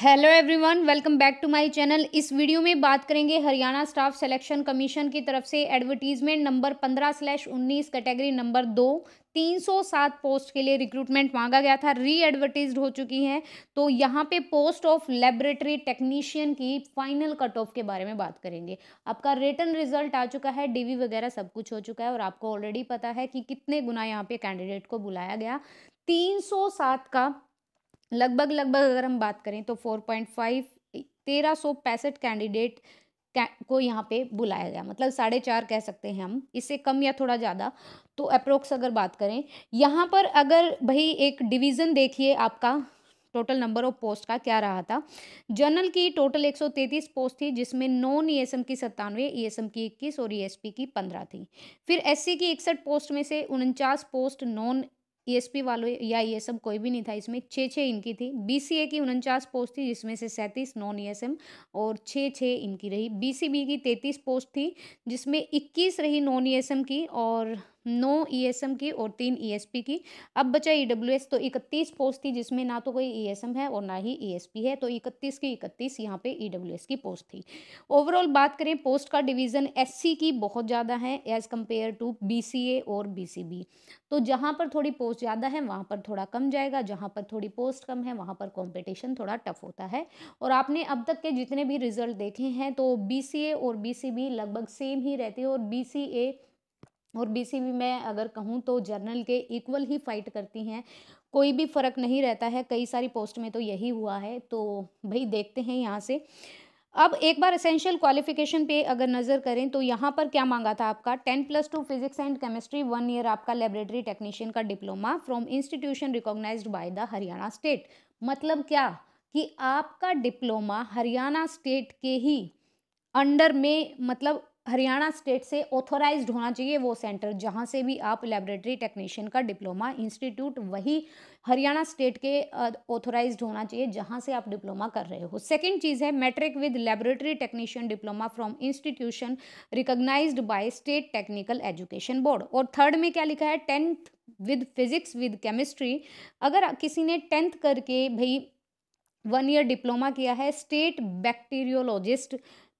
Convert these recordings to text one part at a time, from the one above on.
hello everyone welcome back to my channel इस video में बात करेंगे हरियाणा स्टाफ सिलेक्शन कमीशन की तरफ से एडवर्टीजमेंट नंबर पंद्रह स्लैश उन्नीस कैटेगरी नंबर दो 307 पोस्ट के लिए रिक्रूटमेंट मांगा गया था री एडवर्टीज हो चुकी है तो यहाँ पे पोस्ट ऑफ लेबोरेटरी टेक्नीशियन की फाइनल कट ऑफ के बारे में बात करेंगे आपका रिटर्न रिजल्ट आ चुका है डीवी वगैरह सब कुछ हो चुका है और आपको ऑलरेडी पता है कि कितने गुना यहाँ पे कैंडिडेट को बुलाया गया 307 का लगभग लगभग अगर हम बात करें तो फोर पॉइंट फाइव तेरह सौ पैंसठ कैंडिडेट को यहाँ पे बुलाया गया मतलब साढ़े चार कह सकते हैं हम इससे कम या थोड़ा ज़्यादा तो अप्रोक्स अगर बात करें यहाँ पर अगर भाई एक डिवीज़न देखिए आपका टोटल नंबर ऑफ पोस्ट का क्या रहा था जनरल की टोटल 133 पोस्ट थी जिसमें नॉन ईएसएम e की सत्तानवे ईएसएम e की इक्कीस और ईएसपी e की पंद्रह थी फिर एससी की इकसठ पोस्ट में से उनचास पोस्ट नॉन ईएसपी e वालों या ये सब कोई भी नहीं था इसमें छः छः इनकी थी बीसीए की उनचास पोस्ट थी जिसमें से सैंतीस नॉन ईएसएम और छः छः इनकी रही बीसीबी की तैंतीस पोस्ट थी जिसमें इक्कीस रही नॉन ईएसएम की और नौ ईएसएम e की और तीन ईएसपी e की अब बचा ईडब्ल्यूएस e तो इकतीस पोस्ट थी जिसमें ना तो कोई ईएसएम है और ना ही ईएसपी है तो इकतीस की इकतीस यहाँ पे ईडब्ल्यूएस की पोस्ट थी ओवरऑल बात करें पोस्ट का डिवीज़न एससी की बहुत ज़्यादा है एज़ कम्पेयर टू ए और बी तो जहाँ पर थोड़ी पोस्ट ज़्यादा है वहाँ पर थोड़ा कम जाएगा जहाँ पर थोड़ी पोस्ट कम है वहाँ पर कॉम्पिटिशन थोड़ा टफ होता है और आपने अब तक के जितने भी रिजल्ट देखे हैं तो बी और बी लगभग सेम ही रहते हैं और बी और बीसीबी में अगर कहूँ तो जनरल के इक्वल ही फाइट करती हैं कोई भी फ़र्क नहीं रहता है कई सारी पोस्ट में तो यही हुआ है तो भाई देखते हैं यहाँ से अब एक बार असेंशियल क्वालिफिकेशन पे अगर नज़र करें तो यहाँ पर क्या मांगा था आपका ten plus two physics and chemistry one year आपका लेबोरेटरी टेक्नीशियन का diploma from institution recognise by the Haryana state मतलब क्या कि आपका डिप्लोमा हरियाणा स्टेट के ही अंडर में मतलब हरियाणा स्टेट से ऑथोराइज्ड होना चाहिए वो सेंटर जहाँ से भी आप लेबोरेटरी टेक्नीशियन का डिप्लोमा इंस्टीट्यूट वही हरियाणा स्टेट के ऑथोराइज्ड होना चाहिए जहाँ से आप डिप्लोमा कर रहे हो सेकंड चीज़ है matric with laboratory technician diploma from institution recognise by state technical education board और थर्ड में क्या लिखा है tenth with physics with chemistry अगर किसी ने टेंथ करके भाई वन ईयर डिप्लोमा किया है state bacteriologist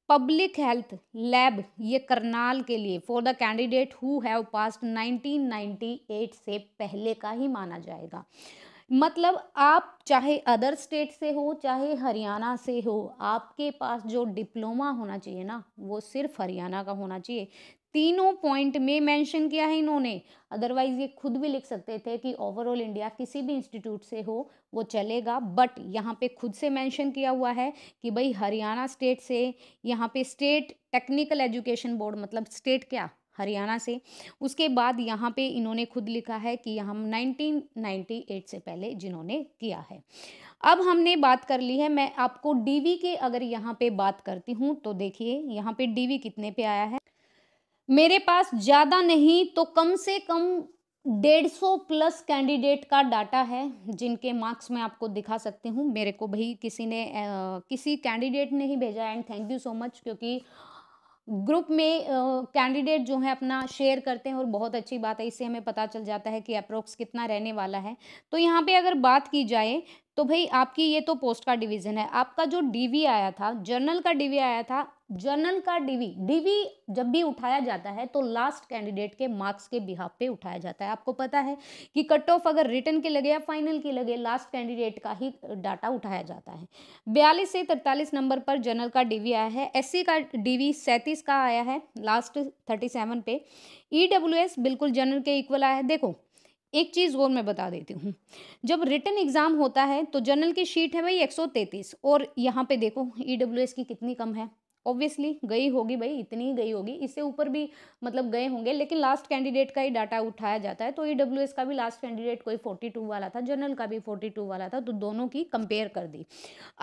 public health lab ये करनाल के लिए for the candidate who have passed 1998 से पहले का ही माना जाएगा मतलब आप चाहे अदर स्टेट से हो चाहे हरियाणा से हो आपके पास जो डिप्लोमा होना चाहिए ना वो सिर्फ हरियाणा का होना चाहिए तीनों पॉइंट में मेंशन किया है इन्होंने अदरवाइज ये खुद भी लिख सकते थे कि ओवरऑल इंडिया किसी भी इंस्टीट्यूट से हो वो चलेगा बट यहाँ पे खुद से मेंशन किया हुआ है कि भाई हरियाणा स्टेट से यहाँ पे स्टेट टेक्निकल एजुकेशन बोर्ड मतलब स्टेट क्या हरियाणा से उसके बाद यहाँ पे इन्होंने खुद लिखा है कि हम 1998 से पहले जिन्होंने किया है अब हमने बात कर ली है मैं आपको डीवी के अगर यहाँ पे बात करती हूँ तो देखिए यहाँ पे डीवी कितने पे आया है मेरे पास ज़्यादा नहीं तो कम से कम डेढ़ सौ प्लस कैंडिडेट का डाटा है जिनके मार्क्स मैं आपको दिखा सकती हूँ मेरे को भाई किसी ने आ, किसी कैंडिडेट ने ही भेजा and thank you so much क्योंकि ग्रुप में कैंडिडेट जो है अपना शेयर करते हैं और बहुत अच्छी बात है इससे हमें पता चल जाता है कि अप्रोक्स कितना रहने वाला है तो यहाँ पे अगर बात की जाए तो भाई आपकी ये तो पोस्ट का डिवीजन है आपका जो डीवी आया था जर्नल का डीवी आया था जर्नल का डीवी डीवी जब भी उठाया जाता है तो लास्ट कैंडिडेट के मार्क्स के बिहाफ पे उठाया जाता है आपको पता है कि कट ऑफ अगर रिटर्न के लगे या फाइनल के लगे लास्ट कैंडिडेट का ही डाटा उठाया जाता है बयालीस से तैतालीस नंबर पर जनरल का डीवी आया है एस का डीवी सैंतीस का आया है लास्ट थर्टी सेवन पे ई e बिल्कुल जनरल के इक्वल आया है देखो एक चीज़ और मैं बता देती हूँ जब रिटर्न एग्ज़ाम होता है तो जनरल की शीट है भाई 133 और यहाँ पे देखो ई e की कितनी कम है ऑब्वियसली गई होगी भाई इतनी ही गई होगी इससे ऊपर भी मतलब गए होंगे लेकिन लास्ट कैंडिडेट का ही डाटा उठाया जाता है तो ई e का भी लास्ट कैंडिडेट कोई 42 वाला था जनरल का भी 42 वाला था तो दोनों की कंपेयर कर दी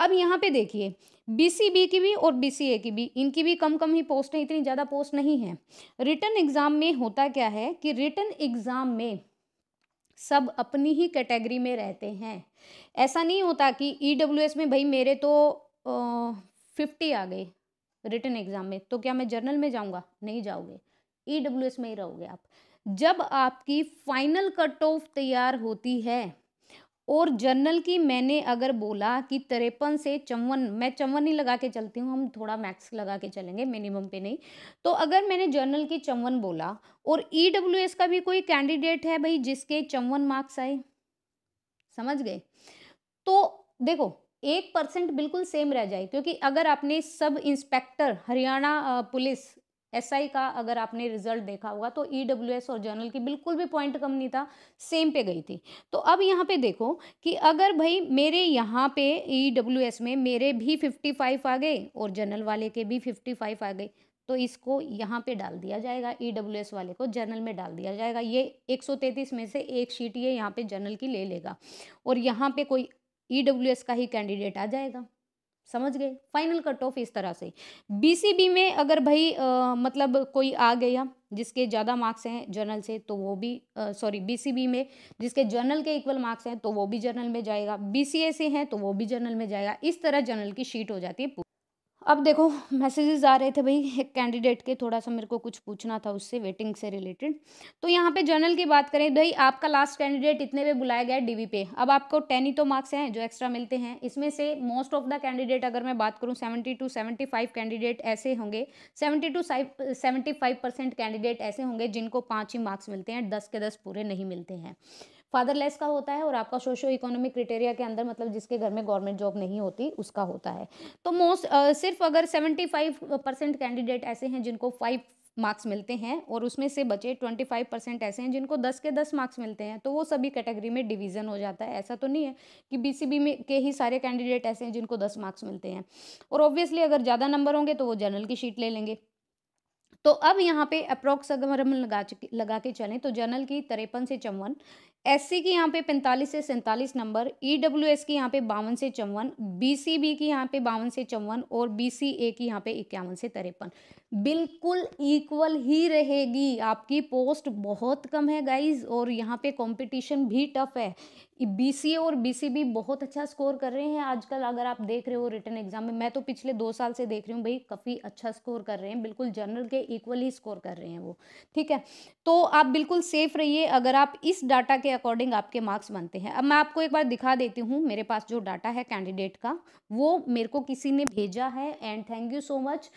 अब यहाँ पे देखिए बी की भी और बी की भी इनकी भी कम कम ही पोस्ट है इतनी ज़्यादा पोस्ट नहीं है रिटर्न एग्ज़ाम में होता क्या है कि रिटर्न एग्ज़ाम में सब अपनी ही कैटेगरी में रहते हैं ऐसा नहीं होता कि ई e में भाई मेरे तो फिफ्टी आ गए रिटर्न एग्ज़ाम में तो क्या मैं जर्नल में जाऊँगा नहीं जाओगे ई e में ही रहोगे आप जब आपकी फाइनल कट ऑफ तैयार होती है और जर्नल की मैंने अगर बोला कि तिरपन से चौवन मैं चौवन नहीं लगा के चलती हूँ हम थोड़ा मैक्स लगा के चलेंगे मिनिमम पे नहीं तो अगर मैंने जर्नल की चौवन बोला और ई डब्ल्यू एस का भी कोई कैंडिडेट है भाई जिसके चौवन मार्क्स आए समझ गए तो देखो एक परसेंट बिल्कुल सेम रह जाए क्योंकि अगर आपने sub inspector Haryana police SI का अगर आपने रिजल्ट देखा होगा तो ईडब्ल्यूएस e और जर्नल की बिल्कुल भी पॉइंट कम नहीं था सेम पे गई थी तो अब यहाँ पे देखो कि अगर भाई मेरे यहाँ पे ईडब्ल्यूएस e में मेरे भी फिफ्टी फाइव आ गए और जर्नल वाले के भी फिफ्टी फाइव आ गए तो इसको यहाँ पे डाल दिया जाएगा ई डब्ल्यू एस वाले को जर्नल में डाल दिया जाएगा ये एक सौ तैंतीस में से एक शीट ये यहाँ पर जर्नल की ले लेगा और यहाँ पर कोई ई डब्ल्यू एस का ही कैंडिडेट आ जाएगा समझ गए फाइनल कट ऑफ इस तरह से बीसीबी में अगर भाई आ, मतलब कोई आ गया जिसके ज़्यादा मार्क्स हैं जर्नल से तो वो भी सॉरी बीसीबी में जिसके जर्नल के इक्वल मार्क्स हैं तो वो भी जर्नल में जाएगा बीसीए से हैं तो वो भी जर्नल में जाएगा इस तरह जर्नल की शीट हो जाती है अब देखो मैसेजेस आ रहे थे भाई एक कैंडिडेट के थोड़ा सा मेरे को कुछ पूछना था उससे वेटिंग से रिलेटेड तो यहाँ पे जर्नल की बात करें भाई आपका लास्ट कैंडिडेट इतने पे बुलाया गया डीवी पे अब आपको टेन ही तो मार्क्स हैं जो एक्स्ट्रा मिलते हैं इसमें से मोस्ट ऑफ द कैंडिडेट अगर मैं बात करूँ seventy two seventy five candidate ऐसे होंगे seventy two seventy five percent candidate ऐसे होंगे जिनको पाँच ही मार्क्स मिलते हैं दस के दस पूरे नहीं मिलते हैं फादरलेस का होता है और आपका सोशो इकोनॉमिक क्रिटेरिया के अंदर मतलब जिसके घर में गवर्नमेंट जॉब नहीं होती उसका होता है तो मोस्ट सिर्फ अगर सेवेंटी फाइव परसेंट कैंडिडेट ऐसे हैं जिनको फाइव मार्क्स मिलते हैं और उसमें से बचे ट्वेंटी फाइव परसेंट ऐसे हैं जिनको दस के दस मार्क्स मिलते हैं तो वो सभी कैटेगरी में डिवीजन हो जाता है ऐसा तो नहीं है कि बीसीबी में के ही सारे कैंडिडेट ऐसे हैं जिनको दस मार्क्स मिलते हैं और ऑब्वियसली अगर ज़्यादा नंबर होंगे तो वो जनरल की शीट ले लेंगे तो अब यहाँ पे अप्रोक्स अगर हम लगा लगा के चलें तो जनरल की तिरपन से चौवन एससी की यहाँ पे पैंतालीस से सैंतालीस नंबर ईडब्ल्यूएस e की यहाँ पे बावन से चौवन बीसीबी की यहाँ पे बावन से चौवन और बीसीए की यहाँ पे इक्यावन से तिरपन बिल्कुल इक्वल ही रहेगी आपकी पोस्ट बहुत कम है गाइज और यहाँ पे कंपटीशन भी टफ है बीसीए और बीसीबी बहुत अच्छा स्कोर कर रहे हैं आजकल अगर आप देख रहे हो रिटर्न एग्जाम में मैं तो पिछले दो साल से देख रही हूँ भाई काफ़ी अच्छा स्कोर कर रहे हैं बिल्कुल जनरल के इक्वल ही स्कोर कर रहे हैं वो ठीक है तो आप बिल्कुल सेफ रहिए अगर आप इस डाटा के अकॉर्डिंग आपके मार्क्स बनते हैं अब मैं आपको एक बार दिखा देती हूँ मेरे पास जो डाटा है कैंडिडेट का वो मेरे को किसी ने भेजा है and thank you so much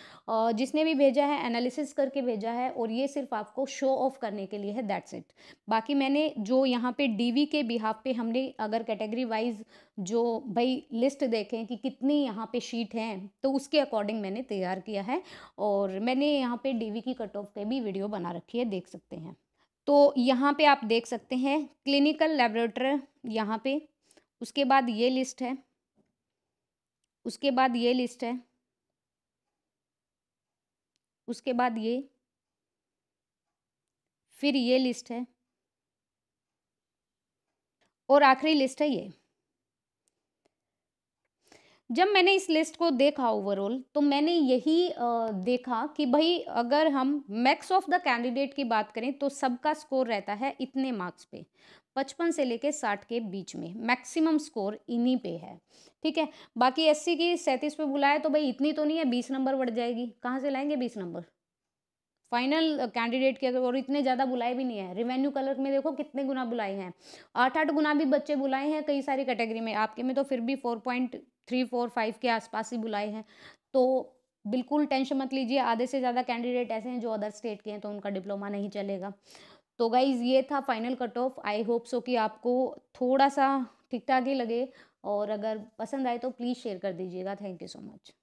जिसने भी भेजा है एनालिसिस करके भेजा है और ये सिर्फ आपको शो ऑफ करने के लिए है दैट्स इट बाकी मैंने जो यहाँ पे डी के बिहाफ पे हम हमने अगर कैटेगरी वाइज जो भाई लिस्ट देखें कि कितनी यहाँ पे शीट हैं तो उसके अकॉर्डिंग मैंने तैयार किया है और मैंने यहाँ पे डीवी की कट ऑफ के भी वीडियो बना रखी है देख सकते हैं तो यहाँ पे आप देख सकते हैं क्लिनिकल लेबोरेटरी यहाँ पे उसके बाद ये लिस्ट है उसके बाद ये लिस्ट है उसके बाद ये फिर ये लिस्ट है और आखिरी लिस्ट है ये जब मैंने इस लिस्ट को देखा ओवरऑल तो मैंने यही देखा कि भाई अगर हम मैक्स ऑफ द कैंडिडेट की बात करें तो सबका स्कोर रहता है इतने मार्क्स पे पचपन से लेके साठ के बीच में मैक्सिमम स्कोर इन्हीं पे है ठीक है बाकी एससी की सैंतीस पे बुलाया तो भाई इतनी तो नहीं है बीस नंबर बढ़ जाएगी कहाँ से लाएंगे बीस नंबर फाइनल कैंडिडेट के और इतने ज़्यादा बुलाए भी नहीं है रिवेन्यू कलर में देखो कितने गुना बुलाए हैं आठ आठ गुना भी बच्चे बुलाए हैं कई सारी कैटेगरी में आपके में तो फिर भी four point three four five के आसपास ही बुलाए हैं तो बिल्कुल टेंशन मत लीजिए आधे से ज़्यादा कैंडिडेट ऐसे हैं जो अदर स्टेट के हैं तो उनका डिप्लोमा नहीं चलेगा तो गाइज़ ये था final cut off I hope so कि आपको थोड़ा सा ठीक ठाक ही लगे और अगर पसंद आए तो प्लीज़ शेयर कर दीजिएगा थैंक यू सो मच